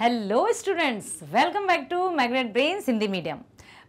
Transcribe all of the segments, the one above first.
hello students welcome back to Magnet Brains Hindi medium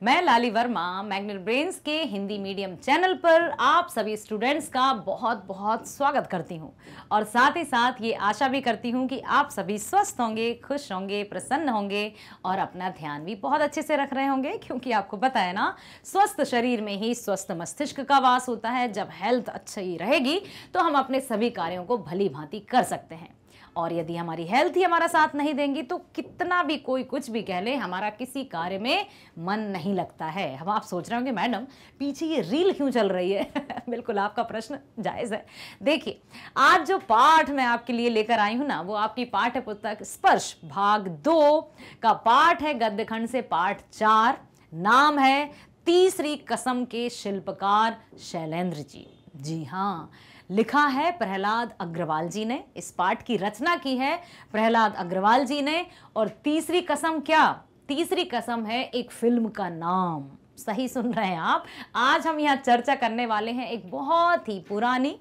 मैं Lali Verma magnet brains के Hindi medium channel पर आप सभी स्टूडेंट्स का बहुत बहुत स्वागत करती हूं और साथ ही साथ ये आशा भी करती हूं कि आप सभी स्वस्थ होंगे खुश होंगे प्रसन्न होंगे और अपना ध्यान भी बहुत अच्छे से रख रहे होंगे क्योंकि आपको पता है ना स्वस्थ शरीर में ही स्वस्थ मस्तिष्क का वास होता है जब हेल्थ अच्छी रहेगी तो हम अपने सभी कार्यों को भली भांति कर सकते हैं और यदि हमारी हेल्थ ही हमारा साथ नहीं देंगी तो कितना भी कोई कुछ भी कह ले हमारा किसी कार्य में मन नहीं लगता है हम आप सोच रहे होंगे मैडम पीछे ये रील क्यों चल रही है बिल्कुल आपका प्रश्न जायज़ है देखिए आज जो पाठ मैं आपके लिए लेकर आई हूं ना वो आपकी पाठ्य पुस्तक स्पर्श भाग दो का पाठ है गद्यखंड से पाठ चार नाम है तीसरी कसम के शिल्पकार शैलेंद्र जी जी हाँ लिखा है प्रहलाद अग्रवाल जी ने इस पाठ की रचना की है प्रहलाद अग्रवाल जी ने और तीसरी कसम क्या तीसरी कसम है एक फिल्म का नाम सही सुन रहे हैं आप आज हम यहाँ चर्चा करने वाले हैं एक बहुत ही पुरानी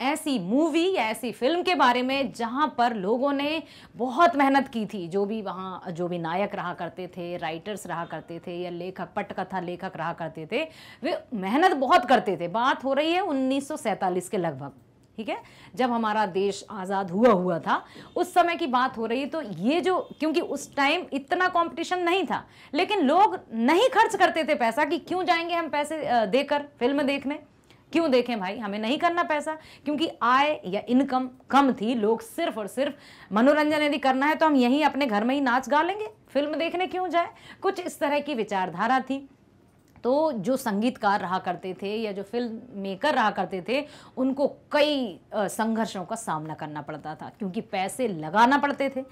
ऐसी मूवी या ऐसी फिल्म के बारे में जहाँ पर लोगों ने बहुत मेहनत की थी जो भी वहाँ जो भी नायक रहा करते थे राइटर्स रहा करते थे या लेखक पटकथा लेखक रहा करते थे वे मेहनत बहुत करते थे बात हो रही है उन्नीस के लगभग ठीक है जब हमारा देश आज़ाद हुआ हुआ था उस समय की बात हो रही तो ये जो क्योंकि उस टाइम इतना कंपटीशन नहीं था लेकिन लोग नहीं खर्च करते थे पैसा कि क्यों जाएंगे हम पैसे देकर फिल्म देखने क्यों देखें भाई हमें नहीं करना पैसा क्योंकि आय या इनकम कम थी लोग सिर्फ और सिर्फ मनोरंजन यदि करना है तो हम यहीं अपने घर में ही नाच गा लेंगे फिल्म देखने क्यों जाए कुछ इस तरह की विचारधारा थी तो जो संगीतकार रहा करते थे या जो फिल्म मेकर रहा करते थे उनको कई संघर्षों का सामना करना पड़ता था क्योंकि पैसे लगाना पड़ते थे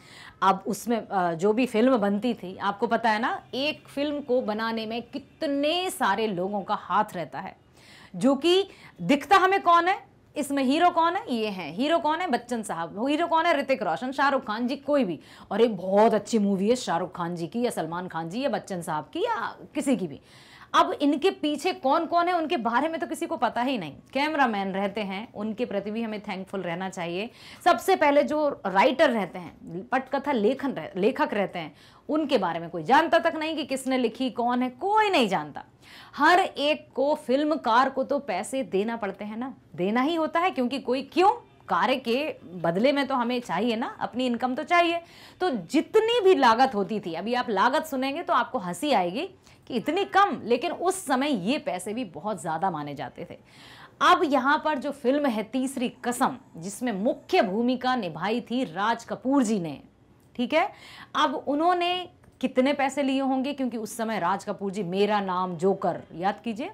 अब उसमें जो भी फिल्म बनती थी आपको पता है ना एक फिल्म को बनाने में कितने सारे लोगों का हाथ रहता है जो कि दिखता हमें कौन है इसमें हीरो कौन है ये हैं हीरो कौन है बच्चन साहब हीरो कौन है ऋतिक रोशन शाहरुख खान जी कोई भी और एक बहुत अच्छी मूवी है शाहरुख खान जी की या सलमान खान जी या बच्चन साहब की या किसी की भी अब इनके पीछे कौन कौन है उनके बारे में तो किसी को पता ही नहीं कैमरामैन रहते हैं उनके प्रति भी हमें थैंकफुल रहना चाहिए सबसे पहले जो राइटर रहते हैं पटकथा लेखन रह, लेखक रहते हैं उनके बारे में कोई जानता तक नहीं कि किसने लिखी कौन है कोई नहीं जानता हर एक को फिल्मकार को तो पैसे देना पड़ते हैं ना देना ही होता है क्योंकि कोई क्यों कार्य के बदले में तो हमें चाहिए ना अपनी इनकम तो चाहिए तो जितनी भी लागत होती थी अभी आप लागत सुनेंगे तो आपको हंसी आएगी कि इतनी कम लेकिन उस समय ये पैसे भी बहुत ज़्यादा माने जाते थे अब यहाँ पर जो फिल्म है तीसरी कसम जिसमें मुख्य भूमिका निभाई थी राज कपूर जी ने ठीक है अब उन्होंने कितने पैसे लिए होंगे क्योंकि उस समय राज कपूर जी मेरा नाम जोकर याद कीजिए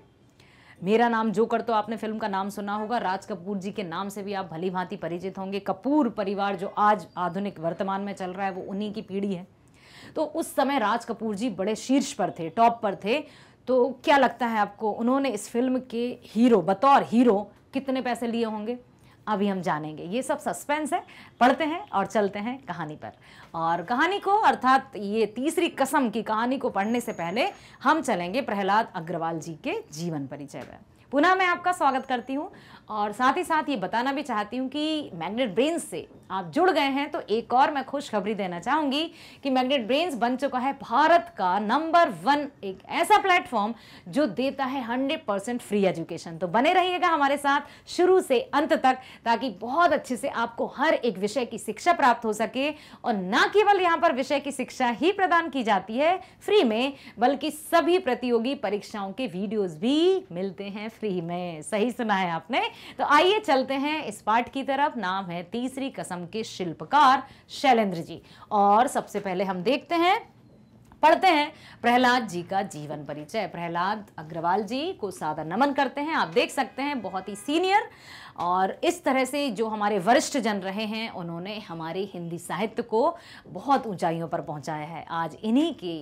मेरा नाम जोकर तो आपने फिल्म का नाम सुना होगा राज कपूर जी के नाम से भी आप भली भांति परिचित होंगे कपूर परिवार जो आज आधुनिक वर्तमान में चल रहा है वो उन्हीं की पीढ़ी है तो उस समय राज कपूर जी बड़े शीर्ष पर थे टॉप पर थे तो क्या लगता है आपको उन्होंने इस फिल्म के हीरो बतौर हीरो कितने पैसे लिए होंगे अभी हम जानेंगे ये सब सस्पेंस है पढ़ते हैं और चलते हैं कहानी पर और कहानी को अर्थात ये तीसरी कसम की कहानी को पढ़ने से पहले हम चलेंगे प्रहलाद अग्रवाल जी के जीवन परिचय पर पुनः मैं आपका स्वागत करती हूँ और साथ ही साथ ये बताना भी चाहती हूँ कि मैग्नेट ब्रेन से आप जुड़ गए हैं तो एक और मैं खुशखबरी देना चाहूंगी कि मैग्नेट ब्रेन्स बन चुका है भारत का नंबर वन एक ऐसा प्लेटफॉर्म जो देता है हंड्रेड परसेंट फ्री एजुकेशन तो बने रहिएगा हमारे साथ शुरू से अंत तक ताकि बहुत अच्छे से आपको हर एक विषय की शिक्षा प्राप्त हो सके और ना केवल यहाँ पर विषय की शिक्षा ही प्रदान की जाती है फ्री में बल्कि सभी प्रतियोगी परीक्षाओं के वीडियोज भी मिलते हैं फ्री में सही सुना है आपने तो आइए चलते हैं इस पार्ट की तरफ नाम है तीसरी कसम आश्रम के शिल्पकार शैलेंद्र जी और सबसे पहले हम देखते हैं पढ़ते हैं प्रहलाद जी का जीवन परिचय प्रहलाद अग्रवाल जी को सादर नमन करते हैं आप देख सकते हैं बहुत ही सीनियर और इस तरह से जो हमारे वरिष्ठ जन रहे हैं उन्होंने हमारे हिंदी साहित्य को बहुत ऊंचाइयों पर पहुंचाया है आज इन्हीं की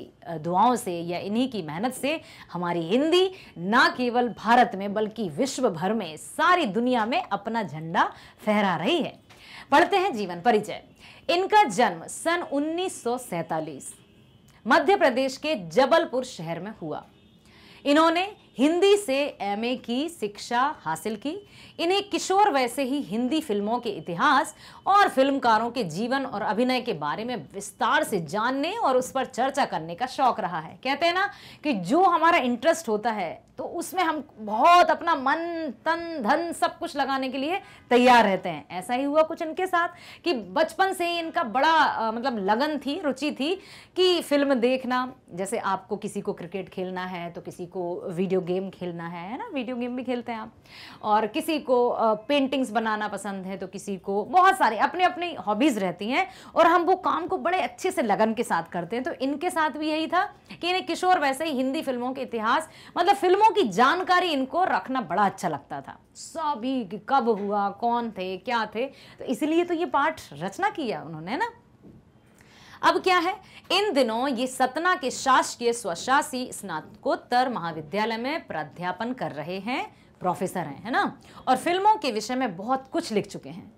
दुआओं से या इन्हीं की मेहनत से हमारी हिंदी ना केवल भारत में बल्कि विश्व भर में सारी दुनिया में अपना झंडा फहरा रही है पढ़ते हैं जीवन परिचय इनका जन्म सन 1947 मध्य प्रदेश के जबलपुर शहर में हुआ इन्होंने हिंदी से एमए की शिक्षा हासिल की इन्हें किशोर वैसे ही हिंदी फिल्मों के इतिहास और फिल्मकारों के जीवन और अभिनय के बारे में विस्तार से जानने और उस पर चर्चा करने का शौक रहा है कहते हैं ना कि जो हमारा इंटरेस्ट होता है तो उसमें हम बहुत अपना मन तन धन सब कुछ लगाने के लिए तैयार रहते हैं ऐसा ही हुआ कुछ इनके साथ कि बचपन से ही इनका बड़ा आ, मतलब लगन थी रुचि थी कि फिल्म देखना जैसे आपको किसी को क्रिकेट खेलना है तो किसी को वीडियो गेम खेलना है है ना वीडियो गेम भी खेलते हैं आप और किसी को आ, पेंटिंग्स बनाना पसंद है तो किसी को बहुत सारे अपने अपनी हॉबीज़ रहती हैं और हम वो काम को बड़े अच्छे से लगन के साथ करते हैं तो इनके साथ भी यही था कि इन्हें किशोर वैसे ही हिंदी फिल्मों के इतिहास मतलब फिल्मों दोनों की जानकारी इनको रखना बड़ा अच्छा लगता था सभी कब हुआ कौन थे क्या थे तो इसलिए तो ये पाठ रचना किया उन्होंने ना अब क्या है इन दिनों ये सतना के शासकीय स्वशासी स्नातकोत्तर महाविद्यालय में प्राध्यापन कर रहे हैं प्रोफेसर हैं है ना और फिल्मों के विषय में बहुत कुछ लिख चुके हैं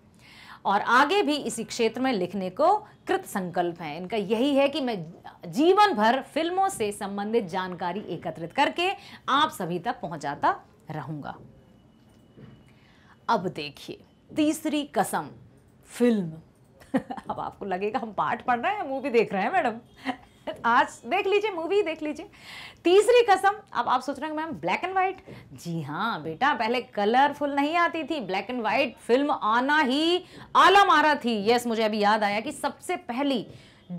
और आगे भी इसी क्षेत्र में लिखने को कृत संकल्प है इनका यही है कि मैं जीवन भर फिल्मों से संबंधित जानकारी एकत्रित करके आप सभी तक पहुंचाता रहूंगा अब देखिए तीसरी कसम फिल्म अब आपको लगेगा हम पाठ पढ़ रहे हैं मूवी देख रहे हैं मैडम आज देख लीजिए मूवी देख लीजिए तीसरी कसम अब आप सोच रहे हैं मैम ब्लैक एंड वाइट जी हाँ बेटा पहले कलरफुल नहीं आती थी ब्लैक एंड वाइट फिल्म आना ही आला मारा थी यस मुझे अभी याद आया कि सबसे पहली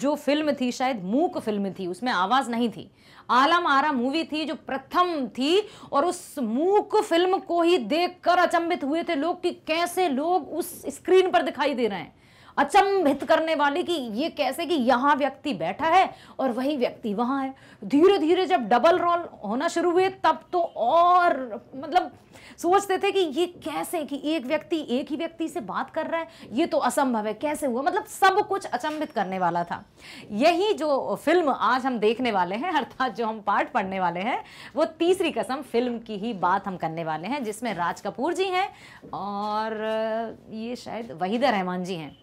जो फिल्म थी शायद मूक फिल्म थी उसमें आवाज़ नहीं थी आलम आरा मूवी थी जो प्रथम थी और उस मूक फिल्म को ही देखकर अचंभित हुए थे लोग कि कैसे लोग उस स्क्रीन पर दिखाई दे रहे हैं अचंभित करने वाली कि ये कैसे कि यहाँ व्यक्ति बैठा है और वही व्यक्ति वहाँ है धीरे धीरे जब डबल रोल होना शुरू हुए तब तो और मतलब सोचते थे कि ये कैसे कि एक व्यक्ति एक ही व्यक्ति से बात कर रहा है ये तो असंभव है कैसे हुआ मतलब सब कुछ अचंभित करने वाला था यही जो फिल्म आज हम देखने वाले हैं अर्थात जो हम पार्ट पढ़ने वाले हैं वो तीसरी कसम फिल्म की ही बात हम करने वाले हैं जिसमें राज कपूर जी हैं और ये शायद वहीदा रहमान जी हैं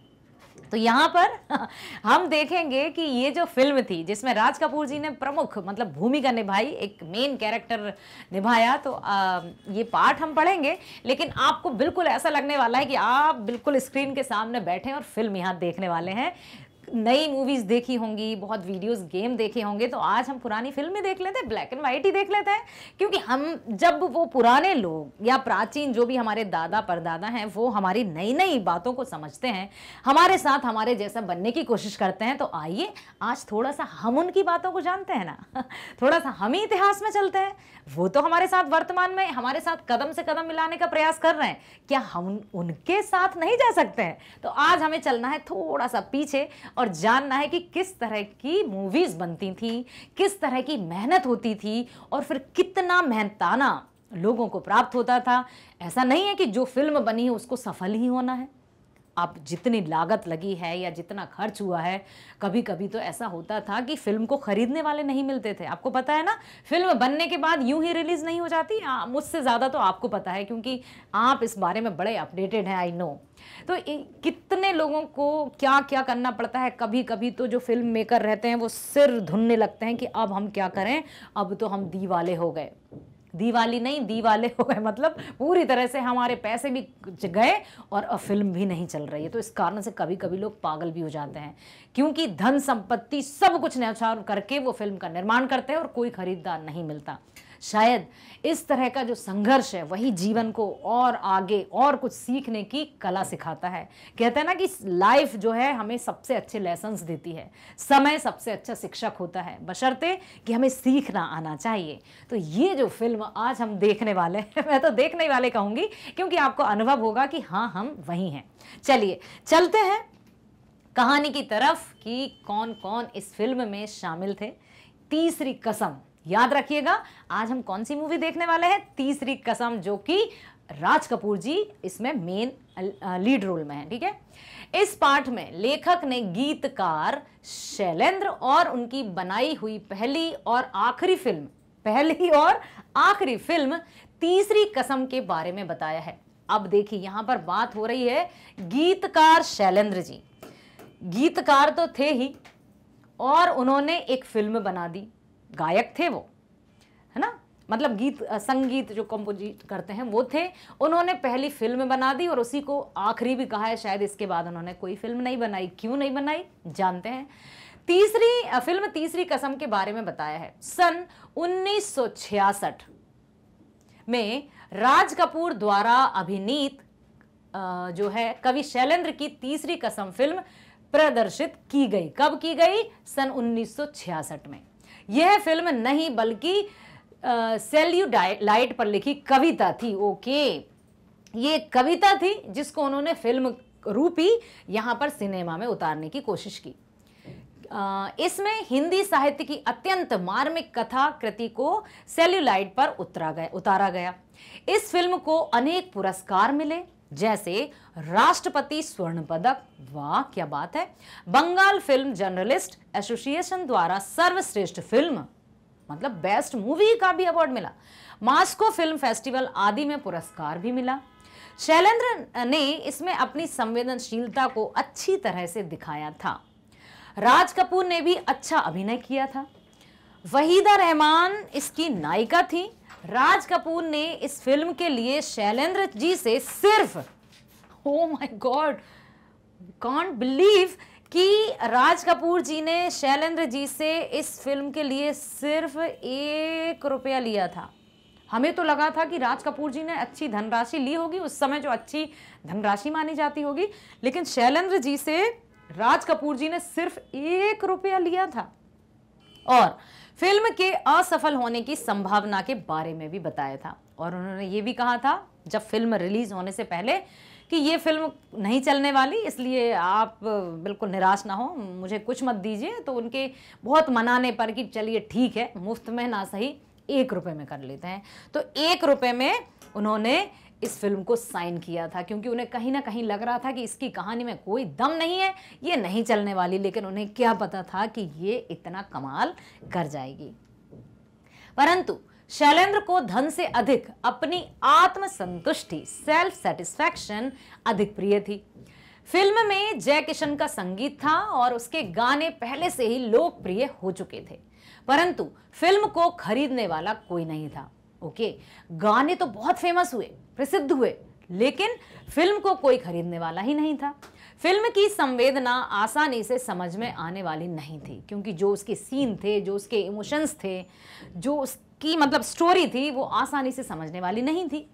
तो यहाँ पर हम देखेंगे कि ये जो फिल्म थी जिसमें राज कपूर जी ने प्रमुख मतलब भूमिका निभाई एक मेन कैरेक्टर निभाया तो आ, ये पार्ट हम पढ़ेंगे लेकिन आपको बिल्कुल ऐसा लगने वाला है कि आप बिल्कुल स्क्रीन के सामने बैठे और फिल्म यहाँ देखने वाले हैं नई मूवीज़ देखी होंगी बहुत वीडियोस गेम देखे होंगे तो आज हम पुरानी फिल्में देख लेते हैं ब्लैक एंड वाइट ही देख लेते हैं क्योंकि हम जब वो पुराने लोग या प्राचीन जो भी हमारे दादा परदादा हैं वो हमारी नई नई बातों को समझते हैं हमारे साथ हमारे जैसा बनने की कोशिश करते हैं तो आइए आज थोड़ा सा हम उनकी बातों को जानते हैं ना थोड़ा सा हम ही इतिहास में चलते हैं वो तो हमारे साथ वर्तमान में हमारे साथ कदम से कदम मिलाने का प्रयास कर रहे हैं क्या हम उनके साथ नहीं जा सकते हैं तो आज हमें चलना है थोड़ा सा पीछे और जानना है कि किस तरह की मूवीज़ बनती थी किस तरह की मेहनत होती थी और फिर कितना मेहनताना लोगों को प्राप्त होता था ऐसा नहीं है कि जो फिल्म बनी है उसको सफल ही होना है आप जितनी लागत लगी है या जितना खर्च हुआ है कभी कभी तो ऐसा होता था कि फिल्म को ख़रीदने वाले नहीं मिलते थे आपको पता है ना फिल्म बनने के बाद यूं ही रिलीज़ नहीं हो जाती मुझसे ज़्यादा तो आपको पता है क्योंकि आप इस बारे में बड़े अपडेटेड हैं आई नो तो कितने लोगों को क्या क्या करना पड़ता है कभी कभी तो जो फिल्म मेकर रहते हैं वो सिर धुनने लगते हैं कि अब हम क्या करें अब तो हम दी वाले हो गए दिवाली नहीं दीवाले हो गए मतलब पूरी तरह से हमारे पैसे भी गए और फिल्म भी नहीं चल रही है तो इस कारण से कभी कभी लोग पागल भी हो जाते हैं क्योंकि धन संपत्ति सब कुछ न्यौछावर करके वो फिल्म का निर्माण करते हैं और कोई खरीदार नहीं मिलता शायद इस तरह का जो संघर्ष है वही जीवन को और आगे और कुछ सीखने की कला सिखाता है कहते हैं ना कि लाइफ जो है हमें सबसे अच्छे लेसन्स देती है समय सबसे अच्छा शिक्षक होता है बशर्ते कि हमें सीखना आना चाहिए तो ये जो फिल्म आज हम देखने वाले हैं मैं तो देखने वाले कहूँगी क्योंकि आपको अनुभव होगा कि हाँ हम वहीं हैं चलिए चलते हैं कहानी की तरफ कि कौन कौन इस फिल्म में शामिल थे तीसरी कसम याद रखिएगा आज हम कौन सी मूवी देखने वाले हैं तीसरी कसम जो कि राज कपूर जी इसमें मेन लीड रोल में है ठीक है इस पाठ में लेखक ने गीतकार शैलेंद्र और उनकी बनाई हुई पहली और आखिरी फिल्म पहली और आखिरी फिल्म तीसरी कसम के बारे में बताया है अब देखिए यहां पर बात हो रही है गीतकार शैलेंद्र जी गीतकार तो थे ही और उन्होंने एक फिल्म बना दी गायक थे वो है ना मतलब गीत संगीत जो कंपोजिट करते हैं वो थे उन्होंने पहली फिल्म बना दी और उसी को आखिरी भी कहा है शायद इसके बाद उन्होंने कोई फिल्म नहीं बनाई क्यों नहीं बनाई जानते हैं तीसरी फिल्म तीसरी कसम के बारे में बताया है सन 1966 में राज कपूर द्वारा अभिनीत जो है कवि शैलेंद्र की तीसरी कसम फिल्म प्रदर्शित की गई कब की गई सन 1966 में यह फिल्म नहीं बल्कि लाइट पर लिखी कविता थी ओके ये कविता थी जिसको उन्होंने फिल्म रूपी यहाँ पर सिनेमा में उतारने की कोशिश की इसमें हिंदी साहित्य की अत्यंत मार्मिक कथा कृति को सेल्यूलाइट पर उतरा गया उतारा गया इस फिल्म को अनेक पुरस्कार मिले जैसे राष्ट्रपति स्वर्ण पदक वाह क्या बात है बंगाल फिल्म जर्नलिस्ट एसोसिएशन द्वारा सर्वश्रेष्ठ फिल्म मतलब बेस्ट मूवी का भी अवार्ड मिला मास्को फिल्म फेस्टिवल आदि में पुरस्कार भी मिला शैलेंद्र ने इसमें अपनी संवेदनशीलता को अच्छी तरह से दिखाया था राज कपूर ने भी अच्छा अभिनय किया था वहीदा रहमान इसकी नायिका थी राज कपूर ने इस फिल्म के लिए शैलेंद्र जी से सिर्फ हो माई गॉड कॉन्ट बिलीव कि राज कपूर जी ने शैलेंद्र जी से इस फिल्म के लिए सिर्फ एक रुपया लिया था हमें तो लगा था कि राज कपूर जी ने अच्छी धनराशि ली होगी उस समय जो अच्छी धनराशि मानी जाती होगी लेकिन शैलेंद्र जी से राज कपूर जी ने सिर्फ एक रुपया लिया था और फिल्म के असफल होने की संभावना के बारे में भी बताया था और उन्होंने ये भी कहा था जब फिल्म रिलीज होने से पहले कि ये फिल्म नहीं चलने वाली इसलिए आप बिल्कुल निराश ना हो मुझे कुछ मत दीजिए तो उनके बहुत मनाने पर कि चलिए ठीक है मुफ्त में ना सही एक रुपए में कर लेते हैं तो एक रुपए में उन्होंने इस फिल्म को साइन किया था क्योंकि उन्हें कहीं ना कहीं लग रहा था कि इसकी कहानी में कोई दम नहीं है ये नहीं चलने वाली लेकिन उन्हें क्या पता था कि ये इतना कमाल कर जाएगी परंतु शैलेंद्र को धन से अधिक अपनी आत्मसंतुष्टि सेल्फ सेटिस्फैक्शन अधिक प्रिय थी फिल्म में जय किशन का संगीत था और उसके गाने पहले से ही लोकप्रिय हो चुके थे परंतु फिल्म को खरीदने वाला कोई नहीं था ओके गाने तो बहुत फेमस हुए प्रसिद्ध हुए लेकिन फिल्म को कोई खरीदने वाला ही नहीं था फिल्म की संवेदना आसानी से समझ में आने वाली नहीं थी क्योंकि जो उसके सीन थे जो उसके इमोशंस थे जो उसकी मतलब स्टोरी थी वो आसानी से समझने वाली नहीं थी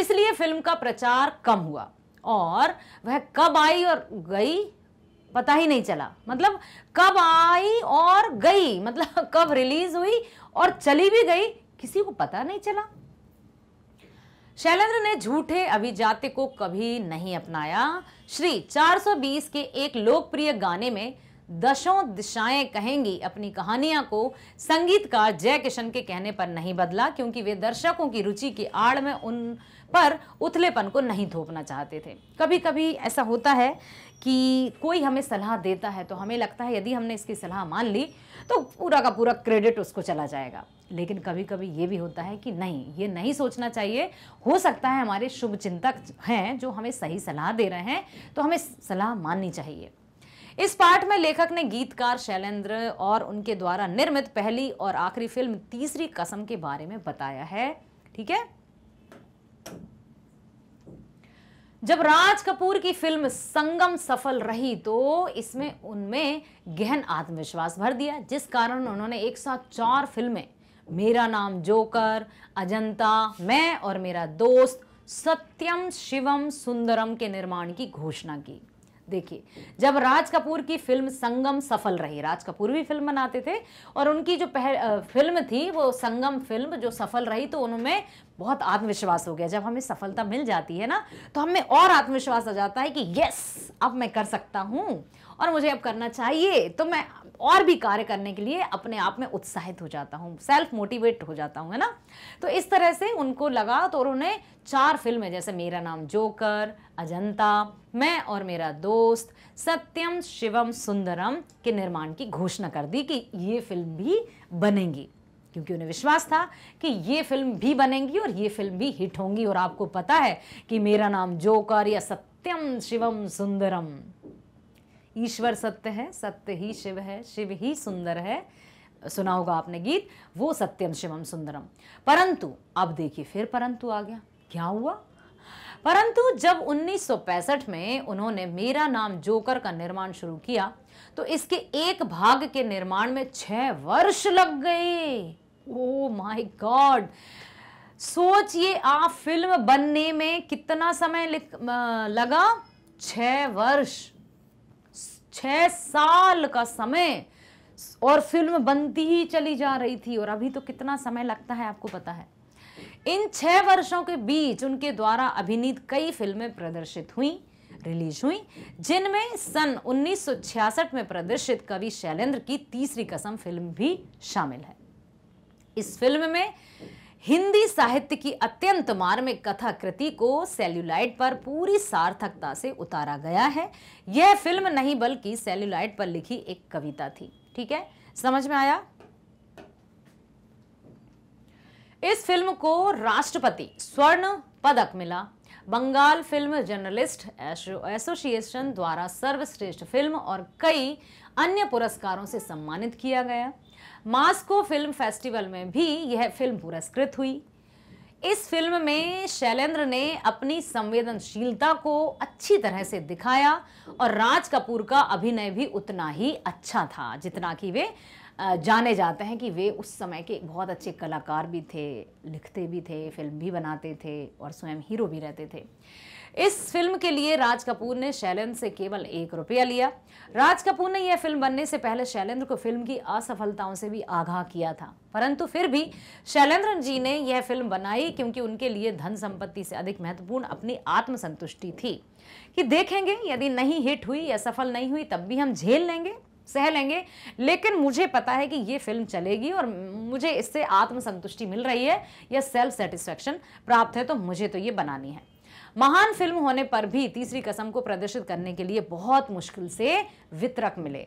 इसलिए फिल्म का प्रचार कम हुआ और वह कब आई और गई पता ही नहीं चला मतलब कब आई और गई मतलब कब रिलीज हुई और चली भी गई किसी को पता नहीं चला शैलेंद्र ने झूठे अभिजात्य को कभी नहीं अपनाया श्री 420 के एक लोकप्रिय गाने में दशों दिशाएं कहेंगी अपनी कहानियां को संगीतकार जय किशन के कहने पर नहीं बदला क्योंकि वे दर्शकों की रुचि की आड़ में उन पर उथलेपन को नहीं थोपना चाहते थे कभी कभी ऐसा होता है कि कोई हमें सलाह देता है तो हमें लगता है यदि हमने इसकी सलाह मान ली तो पूरा का पूरा क्रेडिट उसको चला जाएगा लेकिन कभी कभी ये भी होता है कि नहीं ये नहीं सोचना चाहिए हो सकता है हमारे शुभ चिंतक हैं जो हमें सही सलाह दे रहे हैं तो हमें सलाह माननी चाहिए इस पाठ में लेखक ने गीतकार शैलेंद्र और उनके द्वारा निर्मित पहली और आखिरी फिल्म तीसरी कसम के बारे में बताया है ठीक है जब राज कपूर की फिल्म संगम सफल रही तो इसमें उनमें गहन आत्मविश्वास भर दिया जिस कारण उन्होंने एक साथ चार फिल्में मेरा नाम जोकर अजंता मैं और मेरा दोस्त सत्यम शिवम सुंदरम के निर्माण की घोषणा की देखिए जब राज कपूर की फिल्म संगम सफल रही राज कपूर भी फिल्म बनाते थे और उनकी जो पह, फिल्म थी वो संगम फिल्म जो सफल रही तो उनमें बहुत आत्मविश्वास हो गया जब हमें सफलता मिल जाती है ना तो हमें और आत्मविश्वास आ जाता है कि यस अब मैं कर सकता हूँ और मुझे अब करना चाहिए तो मैं और भी कार्य करने के लिए अपने आप में उत्साहित हो जाता हूँ सेल्फ मोटिवेट हो जाता हूँ है ना तो इस तरह से उनको लगा तो उन्होंने चार फिल्में जैसे मेरा नाम जोकर अजंता मैं और मेरा दोस्त सत्यम शिवम सुंदरम के निर्माण की घोषणा कर दी कि ये फिल्म भी बनेंगी क्योंकि उन्हें विश्वास था कि ये फिल्म भी बनेंगी और ये फिल्म भी हिट होंगी और आपको पता है कि मेरा नाम जोकर या सत्यम शिवम सुंदरम ईश्वर सत्य है सत्य ही शिव है शिव ही सुंदर है सुना होगा आपने गीत वो सत्यम शिवम सुंदरम परंतु अब देखिए फिर परंतु आ गया क्या हुआ परंतु जब उन्नीस में उन्होंने मेरा नाम जोकर का निर्माण शुरू किया तो इसके एक भाग के निर्माण में छह वर्ष लग गए ओ माय गॉड सोचिए आप फिल्म बनने में कितना समय लगा छ वर्ष छ साल का समय और फिल्म बनती ही चली जा रही थी और अभी तो कितना समय लगता है आपको पता है इन छह वर्षों के बीच उनके द्वारा अभिनीत कई फिल्में प्रदर्शित हुई रिलीज हुई जिनमें सन 1966 में प्रदर्शित कवि शैलेंद्र की तीसरी कसम फिल्म भी शामिल है इस फिल्म में हिंदी साहित्य की अत्यंत मार्मिक कथा कृति को सेल्यूलाइट पर पूरी सार्थकता से उतारा गया है यह फिल्म नहीं बल्कि सेल्यूलाइट पर लिखी एक कविता थी ठीक है समझ में आया इस फिल्म को राष्ट्रपति स्वर्ण पदक मिला बंगाल फिल्म जर्नलिस्ट एसोसिएशन द्वारा सर्वश्रेष्ठ फिल्म और कई अन्य पुरस्कारों से सम्मानित किया गया मास्को फिल्म फेस्टिवल में भी यह फिल्म पुरस्कृत हुई इस फिल्म में शैलेंद्र ने अपनी संवेदनशीलता को अच्छी तरह से दिखाया और राज कपूर का अभिनय भी उतना ही अच्छा था जितना कि वे जाने जाते हैं कि वे उस समय के बहुत अच्छे कलाकार भी थे लिखते भी थे फिल्म भी बनाते थे और स्वयं हीरो भी रहते थे इस फिल्म के लिए राज कपूर ने शैलेंद्र से केवल एक रुपया लिया राज कपूर ने यह फिल्म बनने से पहले शैलेंद्र को फिल्म की असफलताओं से भी आगाह किया था परंतु फिर भी शैलेंद्र जी ने यह फिल्म बनाई क्योंकि उनके लिए धन संपत्ति से अधिक महत्वपूर्ण अपनी आत्मसंतुष्टि थी कि देखेंगे यदि नहीं हिट हुई या सफल नहीं हुई तब भी हम झेल लेंगे सह लेंगे लेकिन मुझे पता है कि ये फिल्म चलेगी और मुझे इससे आत्मसंतुष्टि मिल रही है या सेल्फ सेटिस्फेक्शन प्राप्त है तो मुझे तो ये बनानी है महान फिल्म होने पर भी तीसरी कसम को प्रदर्शित करने के लिए बहुत मुश्किल से वितरक मिले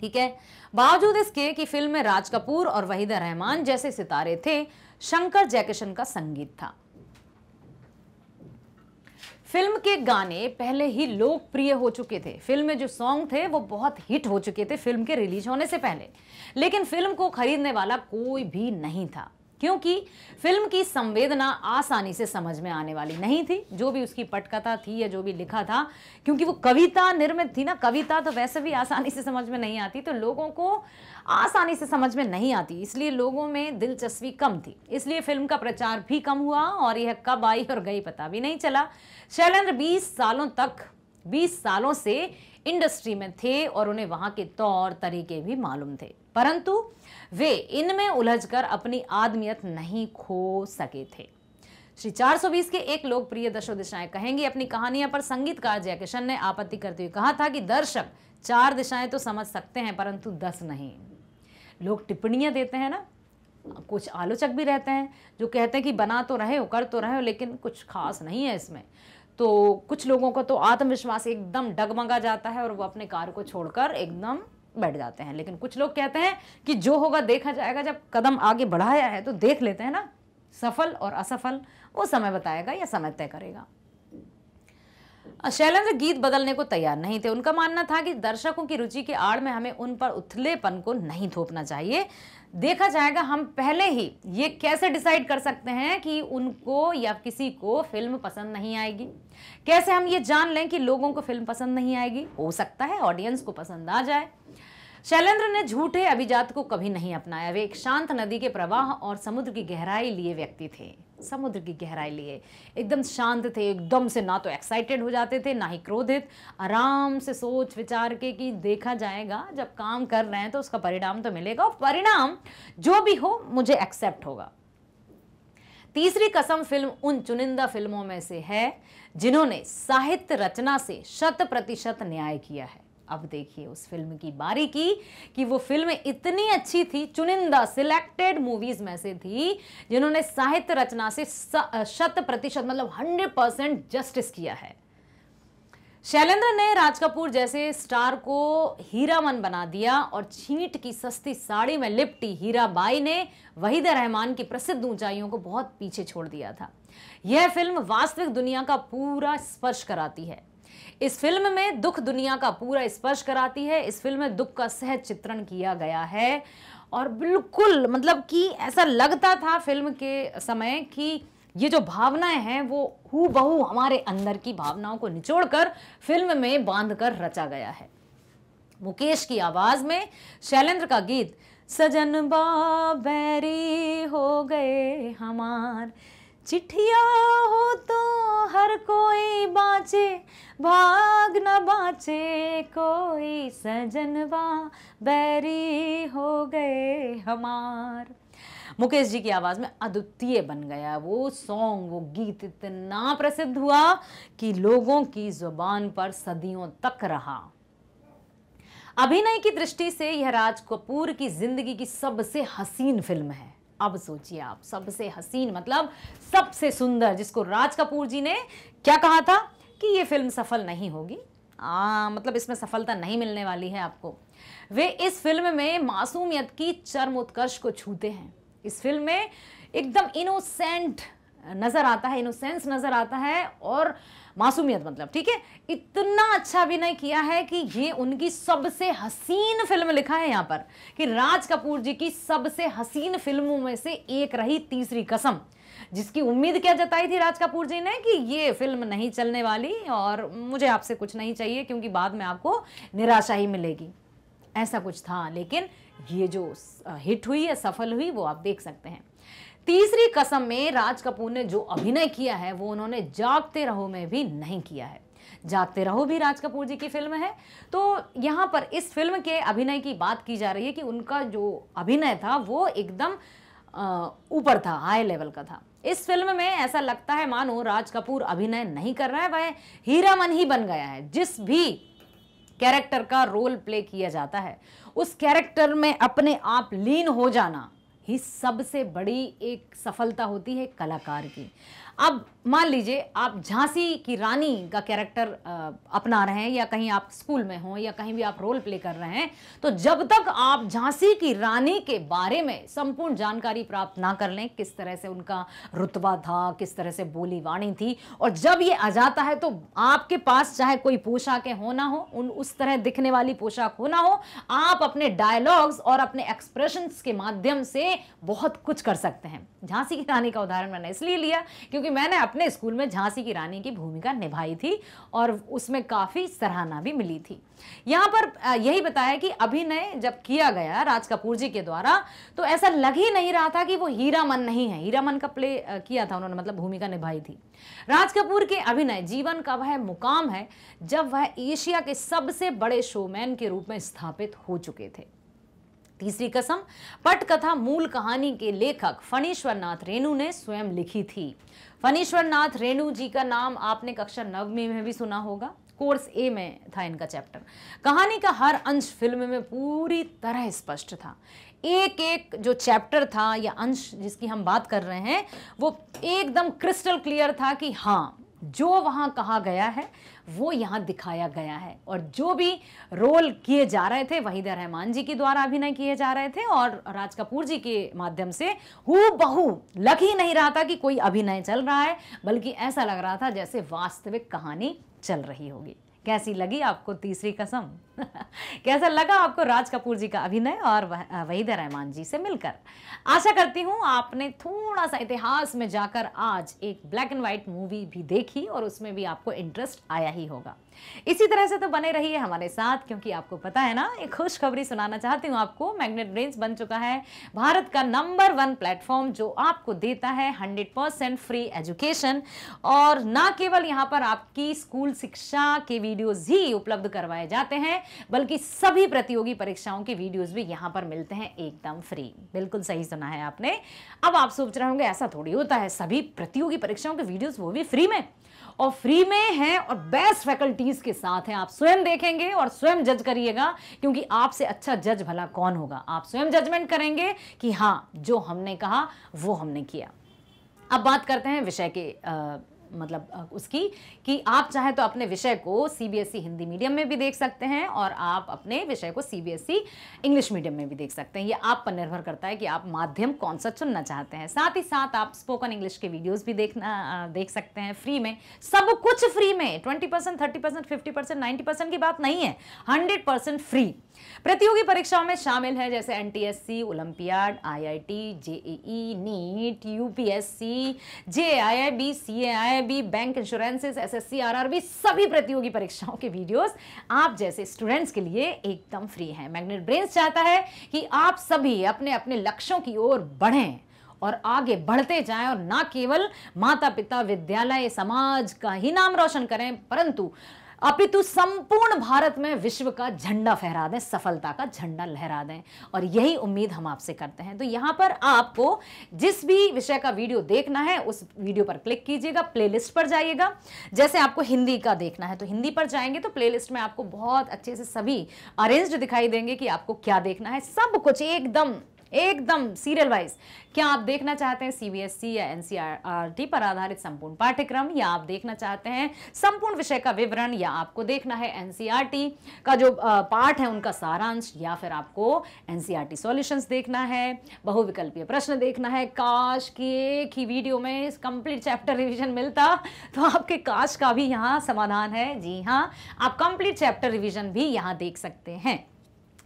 ठीक है बावजूद इसके कि फिल्म में राज कपूर और वहीदा रहमान जैसे सितारे थे शंकर जयकिशन का संगीत था फिल्म के गाने पहले ही लोकप्रिय हो चुके थे फिल्म में जो सॉन्ग थे वो बहुत हिट हो चुके थे फिल्म के रिलीज होने से पहले लेकिन फिल्म को खरीदने वाला कोई भी नहीं था क्योंकि फिल्म की संवेदना आसानी से समझ में आने वाली नहीं थी जो भी उसकी पटकथा थी या जो भी लिखा था क्योंकि वो कविता निर्मित थी ना कविता तो वैसे भी आसानी से समझ में नहीं आती तो लोगों को आसानी से समझ में नहीं आती इसलिए लोगों में दिलचस्पी कम थी इसलिए फिल्म का प्रचार भी कम हुआ और यह कब आई और गई पता भी नहीं चला शैलेंद्र बीस सालों तक बीस सालों से इंडस्ट्री में थे और उन्हें वहाँ के तौर तरीके भी मालूम थे परंतु वे इनमें उलझकर अपनी आदमियत नहीं खो सके थे श्री 420 के एक लोकप्रिय दशो दिशाएं कहेंगी अपनी कहानियां पर संगीतकार जयकिशन ने आपत्ति करते हुए कहा था कि दर्शक चार दिशाएं तो समझ सकते हैं परंतु दस नहीं लोग टिप्पणियां देते हैं ना कुछ आलोचक भी रहते हैं जो कहते हैं कि बना तो रहे हो कर तो रहे हो लेकिन कुछ खास नहीं है इसमें तो कुछ लोगों को तो आत्मविश्वास एकदम डगमगा जाता है और वो अपने कार्य को छोड़कर एकदम बैठ जाते हैं लेकिन कुछ लोग कहते हैं कि जो होगा देखा जाएगा जब कदम आगे बढ़ाया है तो देख लेते हैं ना सफल और असफल वो समय बताएगा या समय तय करेगा शैलेंद्र गीत बदलने को तैयार नहीं थे उनका मानना था कि दर्शकों की रुचि के आड़ में हमें उन पर उथलेपन को नहीं थोपना चाहिए देखा जाएगा हम पहले ही ये कैसे डिसाइड कर सकते हैं कि उनको या किसी को फिल्म पसंद नहीं आएगी कैसे हम ये जान लें कि लोगों को फिल्म पसंद नहीं आएगी हो सकता है ऑडियंस को पसंद आ जाए शैलेंद्र ने झूठे अभिजात को कभी नहीं अपनाया वे एक शांत नदी के प्रवाह और समुद्र की गहराई लिए व्यक्ति थे समुद्र की गहराई लिए एकदम शांत थे एकदम से ना तो एक्साइटेड हो जाते थे ना ही क्रोधित आराम से सोच विचार के कि देखा जाएगा जब काम कर रहे हैं तो उसका परिणाम तो मिलेगा और परिणाम जो भी हो मुझे एक्सेप्ट होगा तीसरी कसम फिल्म उन चुनिंदा फिल्मों में से है जिन्होंने साहित्य रचना से शत प्रतिशत न्याय किया है अब देखिए उस फिल्म की की कि वो फिल्म इतनी अच्छी थी चुनिंदा सिलेक्टेड मूवीज में से थी जिन्होंने साहित्य रचना से शत प्रतिशत मतलब हंड्रेड परसेंट जस्टिस किया है शैलेंद्र ने राज कपूर जैसे स्टार को हीरामन बना दिया और छींट की सस्ती साड़ी में लिपटी हीराबाई ने वहीद रहमान की प्रसिद्ध ऊंचाइयों को बहुत पीछे छोड़ दिया था यह फिल्म वास्तविक दुनिया का पूरा स्पर्श कराती है इस फिल्म में दुख दुनिया का पूरा स्पर्श कराती है इस फिल्म में दुख का सहज चित्रण किया गया है और बिल्कुल मतलब कि ऐसा लगता था फिल्म के समय कि ये जो भावनाएं हैं वो हु बहु हमारे अंदर की भावनाओं को निचोड़कर फिल्म में बांधकर रचा गया है मुकेश की आवाज में शैलेंद्र का गीत सजन बा बैरी हो गए हमार चिट्ठिया हो तो हर कोई बाँचे भाग न बाँचे कोई सजनवा बैरी हो गए हमार मुकेश जी की आवाज़ में अद्वितीय बन गया वो सॉन्ग वो गीत इतना प्रसिद्ध हुआ कि लोगों की जुबान पर सदियों तक रहा अभिनय की दृष्टि से यह राज कपूर की जिंदगी की सबसे हसीन फिल्म है अब सोचिए आप सबसे हसीन मतलब सबसे सुंदर जिसको राज कपूर जी ने क्या कहा था कि ये फिल्म सफल नहीं होगी आ, हाँ, मतलब इसमें सफलता नहीं मिलने वाली है आपको वे इस फिल्म में मासूमियत की चरम उत्कर्ष को छूते हैं इस फिल्म में एकदम इनोसेंट नज़र आता है इनोसेंस नज़र आता है और मासूमियत मतलब ठीक है इतना अच्छा अभिनय किया है कि ये उनकी सबसे हसीन फिल्म लिखा है यहाँ पर कि राज कपूर जी की सबसे हसीन फिल्मों में से एक रही तीसरी कसम जिसकी उम्मीद क्या जताई थी राज कपूर जी ने कि ये फिल्म नहीं चलने वाली और मुझे आपसे कुछ नहीं चाहिए क्योंकि बाद में आपको निराशा ही मिलेगी ऐसा कुछ था लेकिन ये जो हिट हुई है सफल हुई वो आप देख सकते हैं तीसरी कसम में राज कपूर ने जो अभिनय किया है वो उन्होंने जागते रहो में भी नहीं किया है जागते रहो भी राज कपूर जी की फिल्म है तो यहाँ पर इस फिल्म के अभिनय की बात की जा रही है कि उनका जो अभिनय था वो एकदम ऊपर था हाई लेवल का था इस फिल्म में ऐसा लगता है मानो राज कपूर अभिनय नहीं कर रहा है वह मन ही बन गया है जिस भी कैरेक्टर का रोल प्ले किया जाता है उस कैरेक्टर में अपने आप लीन हो जाना ही सबसे बड़ी एक सफलता होती है कलाकार की अब मान लीजिए आप झांसी की रानी का कैरेक्टर अपना रहे हैं या कहीं आप स्कूल में हो या कहीं भी आप रोल प्ले कर रहे हैं तो जब तक आप झांसी की रानी के बारे में संपूर्ण जानकारी प्राप्त ना कर लें किस तरह से उनका रुतबा था किस तरह से बोली वाणी थी और जब ये आ जाता है तो आपके पास चाहे कोई पोशाकें हो ना हो उन उस तरह दिखने वाली पोशाक हो ना हो आप अपने डायलॉग्स और अपने एक्सप्रेशन के माध्यम से बहुत कुछ कर सकते हैं झांसी की रानी का उदाहरण मैंने इसलिए लिया क्योंकि क्योंकि मैंने अपने स्कूल में झांसी की रानी की भूमिका निभाई थी और उसमें काफ़ी सराहना भी मिली थी यहाँ पर यही बताया कि अभिनय जब किया गया राज कपूर जी के द्वारा तो ऐसा लग ही नहीं रहा था कि वो हीरा मन नहीं है हीरा मन का प्ले किया था उन्होंने मतलब भूमिका निभाई थी राज कपूर के अभिनय जीवन का वह मुकाम है जब वह एशिया के सबसे बड़े शोमैन के रूप में स्थापित हो चुके थे तीसरी कसम पटकथा मूल कहानी के लेखक फणीश्वरनाथ रेणु ने स्वयं लिखी थी फनीश्वर नाथ रेणु जी का नाम आपने कक्षा नवमी में भी सुना होगा कोर्स ए में था इनका चैप्टर कहानी का हर अंश फिल्म में पूरी तरह स्पष्ट था एक एक जो चैप्टर था या अंश जिसकी हम बात कर रहे हैं वो एकदम क्रिस्टल क्लियर था कि हाँ जो वहाँ कहा गया है वो यहाँ दिखाया गया है और जो भी रोल किए जा रहे थे वहीद रहमान जी के द्वारा अभिनय किए जा रहे थे और राज कपूर जी के माध्यम से हु बहू लग ही नहीं रहा था कि कोई अभिनय चल रहा है बल्कि ऐसा लग रहा था जैसे वास्तविक कहानी चल रही होगी कैसी लगी आपको तीसरी कसम कैसा लगा आपको राज कपूर जी का अभिनय और वही वहीद रहमान जी से मिलकर आशा करती हूँ आपने थोड़ा सा इतिहास में जाकर आज एक ब्लैक एंड व्हाइट मूवी भी देखी और उसमें भी आपको इंटरेस्ट आया ही होगा इसी तरह से तो बने रहिए हमारे साथ क्योंकि आपको पता है ना एक खुशखबरी सुनाना चाहती हूँ आपको मैग्नेट रेंज बन चुका है भारत का नंबर वन प्लेटफॉर्म जो आपको देता है हंड्रेड फ्री एजुकेशन और ना केवल यहाँ पर आपकी स्कूल शिक्षा के भी वीडियोज ही उपलब्ध करवाए जाते हैं बल्कि सभी प्रतियोगी परीक्षाओं के वीडियोज भी यहाँ पर मिलते हैं एकदम फ्री बिल्कुल सही सुना है आपने अब आप सोच रहे होंगे ऐसा थोड़ी होता है सभी प्रतियोगी परीक्षाओं के वीडियोज वो भी फ्री में और फ्री में है और बेस्ट फैकल्टीज के साथ हैं आप स्वयं देखेंगे और स्वयं जज करिएगा क्योंकि आपसे अच्छा जज भला कौन होगा आप स्वयं जजमेंट करेंगे कि हाँ जो हमने कहा वो हमने किया अब बात करते हैं विषय के आ, मतलब उसकी कि आप चाहे तो अपने विषय को सीबीएसई e हिंदी मीडियम में भी देख सकते हैं और आप अपने विषय को सीबीएसई e इंग्लिश मीडियम में भी देख सकते हैं ये आप पर निर्भर करता है कि आप माध्यम कौन सा चुनना चाहते हैं साथ ही साथ आप स्पोकन इंग्लिश के वीडियोस भी देखना देख सकते हैं फ्री में सब कुछ फ्री में twenty percent thirty percent fifty percent ninety percent की बात नहीं है हंड्रेड परसेंट फ्री प्रतियोगी परीक्षाओं में शामिल हैं जैसे NTSC, Olympiad IIT, JEE, NEET UPSC JAIIB, CAIIB, bank insurances SSC, RRB सभी प्रतियोगी परीक्षाओं के वीडियोस आप जैसे स्टूडेंट्स के लिए एकदम फ्री हैं मैग्नेट ब्रेन्स चाहता है कि आप सभी अपने अपने लक्ष्यों की ओर बढ़ें और आगे बढ़ते जाएं और ना केवल माता पिता विद्यालय समाज का ही नाम रोशन करें परंतु अपितु संपूर्ण भारत में विश्व का झंडा फहरा दें सफलता का झंडा लहरा दें और यही उम्मीद हम आपसे करते हैं तो यहाँ पर आपको जिस भी विषय का वीडियो देखना है उस वीडियो पर क्लिक कीजिएगा प्लेलिस्ट पर जाइएगा जैसे आपको हिंदी का देखना है तो हिंदी पर जाएंगे तो प्ले में आपको बहुत अच्छे से सभी अरेंज दिखाई देंगे कि आपको क्या देखना है सब कुछ एकदम एकदम सीरियल वाइज क्या आप देखना चाहते हैं सीबीएसई या एनसीईआरटी पर आधारित संपूर्ण पाठ्यक्रम या आप देखना चाहते हैं संपूर्ण विषय का विवरण या आपको देखना है एनसीईआरटी का जो पाठ है उनका सारांश या फिर आपको एनसीआर सॉल्यूशंस देखना है बहुविकल्पीय प्रश्न देखना है काश की एक ही वीडियो में कंप्लीट चैप्टर रिविजन मिलता तो आपके काश का भी यहाँ समाधान है जी हाँ आप कंप्लीट चैप्टर रिविजन भी यहाँ देख सकते हैं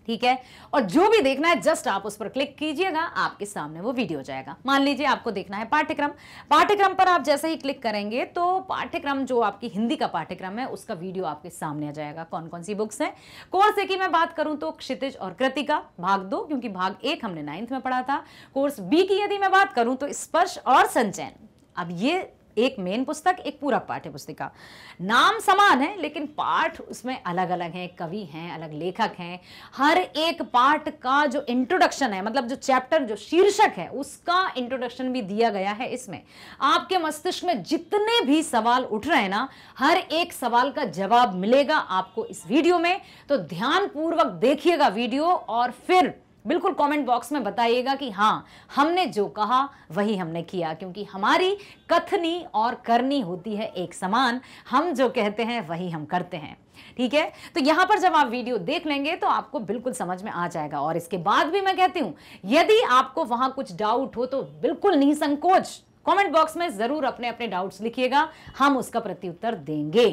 ठीक है और जो भी देखना है जस्ट आप उस पर क्लिक कीजिएगा आपके सामने वो वीडियो जाएगा मान लीजिए आपको देखना है पाठ्यक्रम पाठ्यक्रम पर आप जैसे ही क्लिक करेंगे तो पाठ्यक्रम जो आपकी हिंदी का पाठ्यक्रम है उसका वीडियो आपके सामने आ जाएगा कौन कौन सी बुक्स हैं कोर्स एक की मैं बात करूं तो क्षितिज और कृतिका भाग दो क्योंकि भाग एक हमने नाइन्थ में पढ़ा था कोर्स बी की यदि मैं बात करूं तो स्पर्श और संचयन अब ये एक मेन पुस्तक एक पूरा पाठ्य पुस्तिका नाम समान है लेकिन पाठ उसमें अलग अलग हैं कवि हैं अलग लेखक हैं हर एक पाठ का जो इंट्रोडक्शन है मतलब जो चैप्टर जो शीर्षक है उसका इंट्रोडक्शन भी दिया गया है इसमें आपके मस्तिष्क में जितने भी सवाल उठ रहे हैं ना हर एक सवाल का जवाब मिलेगा आपको इस वीडियो में तो ध्यानपूर्वक देखिएगा वीडियो और फिर बिल्कुल कमेंट बॉक्स में बताइएगा कि हाँ हमने जो कहा वही हमने किया क्योंकि हमारी कथनी और करनी होती है एक समान हम जो कहते हैं वही हम करते हैं ठीक है तो यहां पर जब आप वीडियो देख लेंगे तो आपको बिल्कुल समझ में आ जाएगा और इसके बाद भी मैं कहती हूं यदि आपको वहां कुछ डाउट हो तो बिल्कुल निसंकोच कमेंट बॉक्स में जरूर अपने अपने डाउट्स लिखिएगा हम उसका प्रत्युत्तर देंगे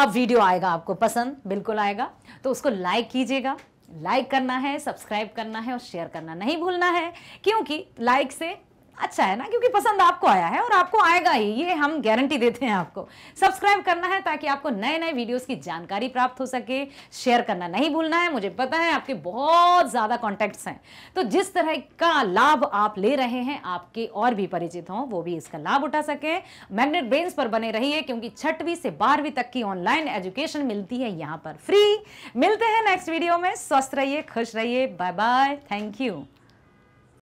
अब वीडियो आएगा आपको पसंद बिल्कुल आएगा तो उसको लाइक कीजिएगा लाइक करना है सब्सक्राइब करना है और शेयर करना नहीं भूलना है क्योंकि लाइक से अच्छा है ना क्योंकि पसंद आपको आया है और आपको आएगा ही ये हम गारंटी देते हैं आपको सब्सक्राइब करना है ताकि आपको नए नए वीडियोस की जानकारी प्राप्त हो सके शेयर करना नहीं भूलना है मुझे पता है आपके बहुत ज़्यादा कॉन्टैक्ट्स हैं तो जिस तरह का लाभ आप ले रहे हैं आपके और भी परिचित हों वो भी इसका लाभ उठा सकें मैग्नेट ब्रेन्स पर बने रहिए क्योंकि छठवीं से बारहवीं तक की ऑनलाइन एजुकेशन मिलती है यहाँ पर फ्री मिलते हैं नेक्स्ट वीडियो में स्वस्थ रहिए खुश रहिए बाय बाय थैंक यू